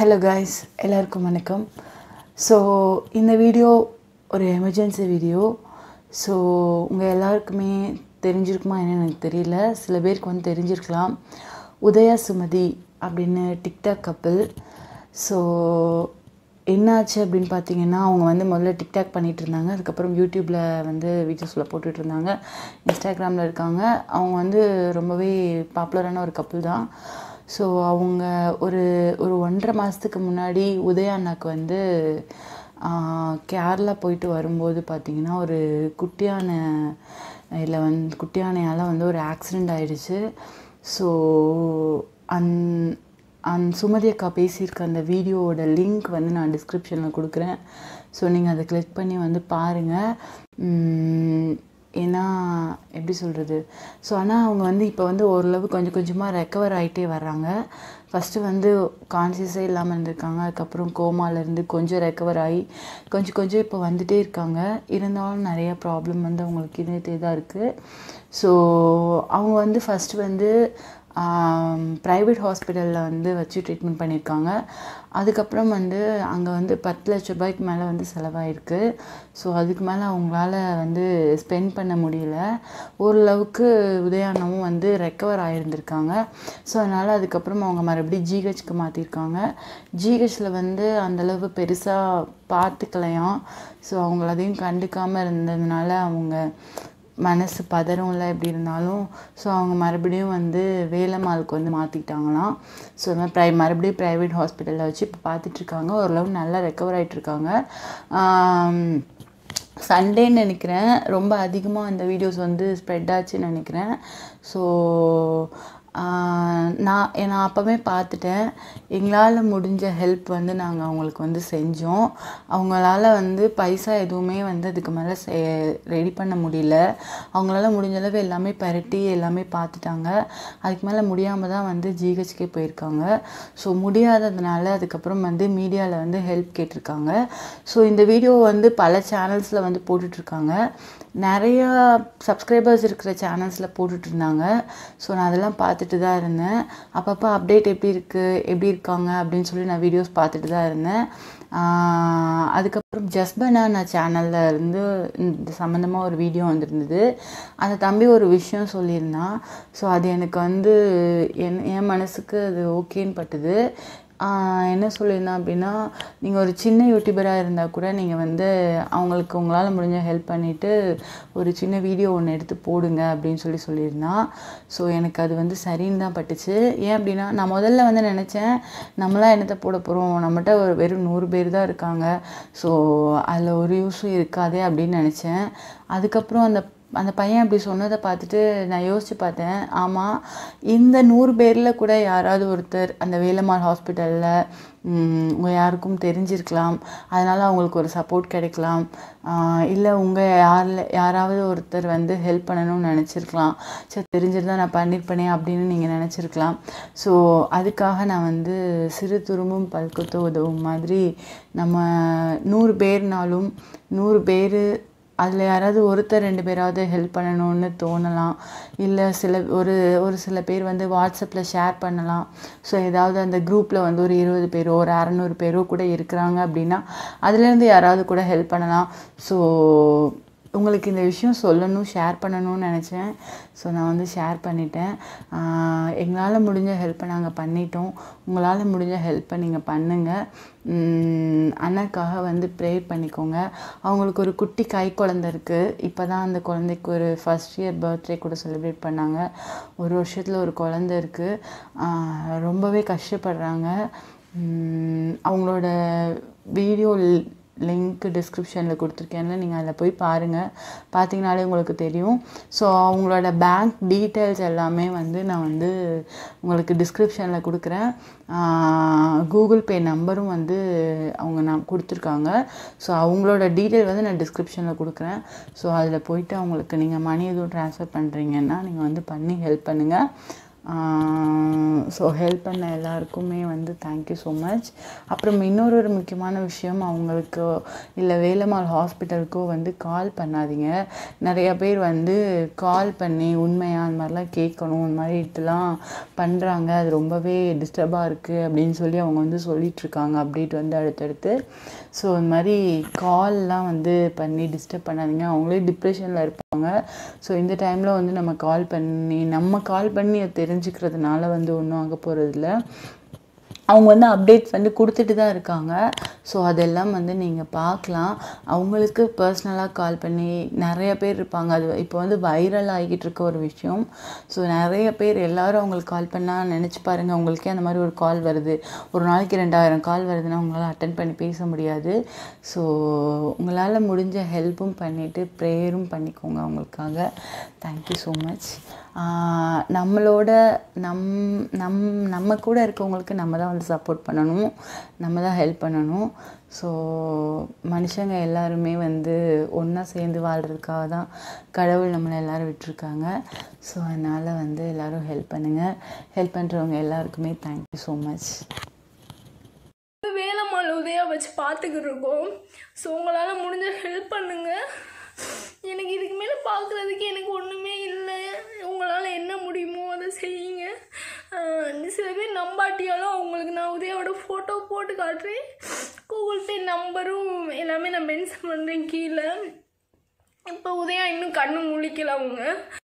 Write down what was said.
hello guys எல்லாருக்கும் வணக்கம் so இந்த வீடியோ ஒரு எமர்ஜென்சி வீடியோ ஸோ உங்கள் எல்லாருக்குமே தெரிஞ்சிருக்குமா என்னன்னு எனக்கு தெரியல சில பேருக்கு வந்து தெரிஞ்சிருக்கலாம் உதயா சுமதி அப்படின்னு டிக்டாக் கப்பிள் ஸோ என்னாச்சு அப்படின்னு பார்த்தீங்கன்னா அவங்க வந்து முதல்ல டிக்டாக் பண்ணிகிட்டு இருந்தாங்க அதுக்கப்புறம் யூடியூப்பில் வந்து வீடியோஸில் போட்டுட்டு இருந்தாங்க இன்ஸ்டாகிராமில் இருக்காங்க அவங்க வந்து ரொம்பவே பாப்புலரான ஒரு கப்பிள் தான் ஸோ அவங்க ஒரு ஒரு ஒன்றரை மாதத்துக்கு முன்னாடி உதய அண்ணாக்கு வந்து கேரளா போயிட்டு வரும்போது பார்த்திங்கன்னா ஒரு குட்டியான இதில் வந்து குட்டியானையால் வந்து ஒரு ஆக்சிடெண்ட் ஆகிடுச்சு ஸோ அந் அந் சுமதி அக்கா பேசியிருக்க அந்த வீடியோவோட லிங்க் வந்து நான் டிஸ்கிரிப்ஷனில் கொடுக்குறேன் ஸோ நீங்கள் அதை கிளிக் பண்ணி வந்து பாருங்கள் ஏன்னா எப்படி சொல்கிறது ஸோ ஆனால் அவங்க வந்து இப்போ வந்து ஓரளவு கொஞ்சம் கொஞ்சமாக ரெக்கவர் ஆகிட்டே வர்றாங்க ஃபஸ்ட்டு வந்து கான்சியஸே இல்லாமல் இருந்திருக்காங்க அதுக்கப்புறம் கோமாலேருந்து கொஞ்சம் ரெக்கவர் ஆகி கொஞ்சம் கொஞ்சம் இப்போ வந்துகிட்டே இருக்காங்க இருந்தாலும் நிறையா ப்ராப்ளம் வந்து அவங்களுக்கு இருந்துகிட்டே தான் இருக்குது ஸோ அவங்க வந்து ஃபஸ்ட்டு வந்து ப்ரைவேட் ஹாஸ்பிட்டலில் வந்து வச்சு ட்ரீட்மெண்ட் பண்ணியிருக்காங்க அதுக்கப்புறம் வந்து அங்கே வந்து பத்து லட்ச ரூபாய்க்கு மேலே வந்து செலவாயிருக்கு ஸோ அதுக்கு மேலே அவங்களால வந்து ஸ்பெண்ட் பண்ண முடியல ஓரளவுக்கு உதயானமும் வந்து ரெக்கவர் ஆகியிருந்திருக்காங்க ஸோ அதனால் அதுக்கப்புறம் அவங்க மறுபடியும் ஜிஹெச்க்கு மாற்றிருக்காங்க ஜிஹெச்சில் வந்து அந்தளவு பெருசாக பார்த்துக்கலையாம் ஸோ அவங்கள அதையும் கண்டுக்காமல் இருந்ததுனால அவங்க மனசு பதறும்ல எப்படி இருந்தாலும் ஸோ அவங்க மறுபடியும் வந்து வேலம்மாளுக்கு வந்து மாற்றிக்கிட்டாங்களாம் ஸோ இந்த ப்ரை மறுபடியும் ப்ரைவேட் ஹாஸ்பிட்டலில் வச்சு இப்போ பார்த்துட்ருக்காங்க ஓரளவு நல்லா ரெக்கவர் இருக்காங்க சண்டேன்னு நினைக்கிறேன் ரொம்ப அதிகமாக அந்த வீடியோஸ் வந்து ஸ்ப்ரெட் ஆச்சுன்னு நினைக்கிறேன் ஸோ நான் நான் அப்போவே பார்த்துட்டேன் எங்களால் முடிஞ்ச ஹெல்ப் வந்து நாங்கள் அவங்களுக்கு வந்து செஞ்சோம் அவங்களால வந்து பைசா எதுவுமே வந்து அதுக்கு மேலே செ ரெடி பண்ண முடியல அவங்களால முடிஞ்ச அளவு எல்லாமே பரட்டி எல்லாமே பார்த்துட்டாங்க அதுக்கு மேலே முடியாமல் தான் வந்து ஜிஹெச்கே போயிருக்காங்க ஸோ முடியாததுனால அதுக்கப்புறம் வந்து மீடியாவில் வந்து ஹெல்ப் கேட்டிருக்காங்க ஸோ இந்த வீடியோ வந்து பல சேனல்ஸில் வந்து போட்டுட்ருக்காங்க நிறையா சப்ஸ்கிரைபர்ஸ் இருக்கிற சேனல்ஸில் போட்டுட்ருந்தாங்க ஸோ நான் அதெல்லாம் பார்த்து பார்த்துட்டு தான் இருந்தேன் அப்பப்போ அப்டேட் எப்படி இருக்குது எப்படி இருக்காங்க அப்படின்னு சொல்லி நான் வீடியோஸ் பார்த்துட்டு தான் இருந்தேன் அதுக்கப்புறம் ஜஸ்பனா நான் சேனலில் இருந்து இந்த சம்மந்தமாக ஒரு வீடியோ வந்துருந்தது அந்த தம்பி ஒரு விஷயம் சொல்லியிருந்தான் ஸோ அது எனக்கு வந்து என் என் மனசுக்கு அது ஓகேன்னு பட்டுது என்ன சொல்லியிருந்தேன் அப்படின்னா நீங்கள் ஒரு சின்ன யூடியூபராக இருந்தால் கூட நீங்கள் வந்து அவங்களுக்கு உங்களால் முடிஞ்ச ஹெல்ப் பண்ணிவிட்டு ஒரு சின்ன வீடியோ ஒன்று எடுத்து போடுங்க அப்படின்னு சொல்லி சொல்லியிருந்தான் ஸோ எனக்கு அது வந்து சரின்னு தான் பட்டுச்சு ஏன் அப்படின்னா நான் முதல்ல வந்து நினச்சேன் நம்மளாம் என்னத்தை போட போகிறோம் நம்மகிட்ட ஒரு வெறும் நூறு பேர் தான் இருக்காங்க ஸோ அதில் ஒரு யூஸும் இருக்காதே அப்படின்னு நினச்சேன் அதுக்கப்புறம் அந்த அந்த பையன் அப்படி சொன்னதை பார்த்துட்டு நான் யோசித்து பார்த்தேன் ஆமாம் இந்த நூறு பேரில் கூட யாராவது ஒருத்தர் அந்த வேலம்மாள் ஹாஸ்பிட்டலில் உங்கள் யாருக்கும் தெரிஞ்சிருக்கலாம் அதனால் அவங்களுக்கு ஒரு சப்போர்ட் கிடைக்கலாம் இல்லை உங்கள் யாரில் யாராவது ஒருத்தர் வந்து ஹெல்ப் பண்ணணும்னு நினச்சிருக்கலாம் சரி தெரிஞ்சிருந்தா நான் பண்ணியிருப்பேனே அப்படின்னு நீங்கள் நினச்சிருக்கலாம் ஸோ அதுக்காக நான் வந்து சிறு துரும்பும் பல்கத்தோ உதவும் மாதிரி நம்ம நூறு பேர்னாலும் நூறு பேர் அதில் யாராவது ஒருத்தர் ரெண்டு பேராவது ஹெல்ப் பண்ணணும்னு தோணலாம் இல்லை சில ஒரு ஒரு சில பேர் வந்து வாட்ஸ்அப்பில் ஷேர் பண்ணலாம் ஸோ ஏதாவது அந்த குரூப்பில் வந்து ஒரு இருபது பேரோ ஒரு அறநூறு பேரோ கூட இருக்கிறாங்க அப்படின்னா அதுலேருந்து யாராவது கூட ஹெல்ப் பண்ணலாம் ஸோ உங்களுக்கு இந்த விஷயம் சொல்லணும் ஷேர் பண்ணணும்னு நினச்சேன் ஸோ நான் வந்து ஷேர் பண்ணிட்டேன் எங்களால் முடிஞ்ச ஹெல்ப்பை நாங்கள் பண்ணிட்டோம் உங்களால் முடிஞ்ச ஹெல்ப்பை நீங்கள் பண்ணுங்கள் அண்ணாக்காக வந்து ப்ரேயர் பண்ணிக்கோங்க அவங்களுக்கு ஒரு குட்டி கை குழந்த இருக்குது இப்போ தான் அந்த குழந்தைக்கு ஒரு ஃபஸ்ட் இயர் பர்த்டே கூட செலிப்ரேட் பண்ணாங்க ஒரு வருஷத்தில் ஒரு குழந்த இருக்குது ரொம்பவே கஷ்டப்படுறாங்க அவங்களோட வீடியோ லிங்க் டிஸ்கிரிப்ஷனில் கொடுத்துருக்கேன்ல நீங்கள் அதில் போய் பாருங்கள் பார்த்தீங்கனாலே உங்களுக்கு தெரியும் ஸோ அவங்களோட பேங்க் டீட்டெயில்ஸ் எல்லாமே வந்து நான் வந்து உங்களுக்கு டிஸ்கிரிப்ஷனில் கொடுக்குறேன் கூகுள் பே நம்பரும் வந்து அவங்க நான் கொடுத்துருக்காங்க ஸோ அவங்களோட டீட்டெயில் வந்து நான் டிஸ்கிரிப்ஷனில் கொடுக்குறேன் ஸோ அதில் போயிட்டு அவங்களுக்கு நீங்கள் மணி எதுவும் ட்ரான்ஸ்ஃபர் பண்ணுறீங்கன்னா நீங்கள் வந்து பண்ணி ஹெல்ப் பண்ணுங்கள் ஸோ ஹெல்ப் பண்ண எல்லாருக்குமே வந்து தேங்க்யூ ஸோ மச் அப்புறம் இன்னொரு ஒரு முக்கியமான விஷயம் அவங்களுக்கோ இல்லை வேலம்மாள் ஹாஸ்பிட்டலுக்கோ வந்து கால் பண்ணாதீங்க நிறையா பேர் வந்து கால் பண்ணி உண்மையாக அந்த மாதிரிலாம் கேட்கணும் இந்த மாதிரி இதெல்லாம் பண்ணுறாங்க அது ரொம்பவே டிஸ்டர்பாக இருக்குது அப்படின்னு சொல்லி அவங்க வந்து சொல்லிகிட்ருக்காங்க அப்படின்ட்டு வந்து அடுத்தடுத்து ஸோ அந்த மாதிரி கால்லாம் வந்து பண்ணி டிஸ்டர்ப் பண்ணாதீங்க அவங்களே டிப்ரெஷனில் இருப்பாங்க ஸோ இந்த டைமில் வந்து நம்ம கால் பண்ணி நம்ம கால் பண்ணி தெரிஞ்சுக்கிறதுனால வந்து ஒன்றும் ஆக போகிறதில்ல அவங்க வந்து அப்டேட் வந்து கொடுத்துட்டு தான் இருக்காங்க ஸோ அதெல்லாம் வந்து நீங்கள் பார்க்கலாம் அவங்களுக்கு பர்சனலாக கால் பண்ணி நிறைய பேர் இருப்பாங்க அது இப்போ வந்து வைரல் ஆகிக்கிட்டு இருக்க ஒரு விஷயம் ஸோ நிறைய பேர் எல்லோரும் அவங்களுக்கு கால் பண்ணால் நினச்சி பாருங்கள் அவங்களுக்கே அந்த மாதிரி ஒரு கால் வருது ஒரு நாளைக்கு ரெண்டாயிரம் கால் வருதுன்னா அவங்களால அட்டன் பண்ணி பேச முடியாது ஸோ உங்களால் முடிஞ்ச ஹெல்ப்பும் பண்ணிவிட்டு ப்ரேயரும் பண்ணிக்கோங்க அவங்களுக்காக தேங்க்யூ ஸோ மச் நம்மளோட நம் நம் நம்ம கூட இருக்கவங்களுக்கு நம்ம தான் வந்து சப்போர்ட் பண்ணணும் நம்ம தான் ஹெல்ப் பண்ணணும் ஸோ மனுஷங்க எல்லாருமே வந்து ஒன்றா சேர்ந்து வாழ்கிறதுக்காக தான் கடவுள் நம்மளை எல்லோரும் விட்டுருக்காங்க ஸோ அதனால் வந்து எல்லோரும் ஹெல்ப் பண்ணுங்கள் ஹெல்ப் பண்ணுறவங்க எல்லாருக்குமே thank you so much Velammal Udaya வச்சு பார்த்துக்கிட்டு இருக்கோம் ஸோ உங்களால் முடிஞ்ச ஹெல்ப் பண்ணுங்கள் எனக்கு இதுக்கு மேலே பார்க்குறதுக்கு எனக்கு ஒன்றுமே சம்பாட்டியாலும் உங்களுக்கு நான் உதயோட ஃபோட்டோ போட்டு காட்டுறேன் கூகுள் பே நம்பரும் எல்லாமே நான் மென்ஷன் பண்ணுறேன் கீழே இப்போ உதயா இன்னும் கண்ணு முழிக்கல அவங்க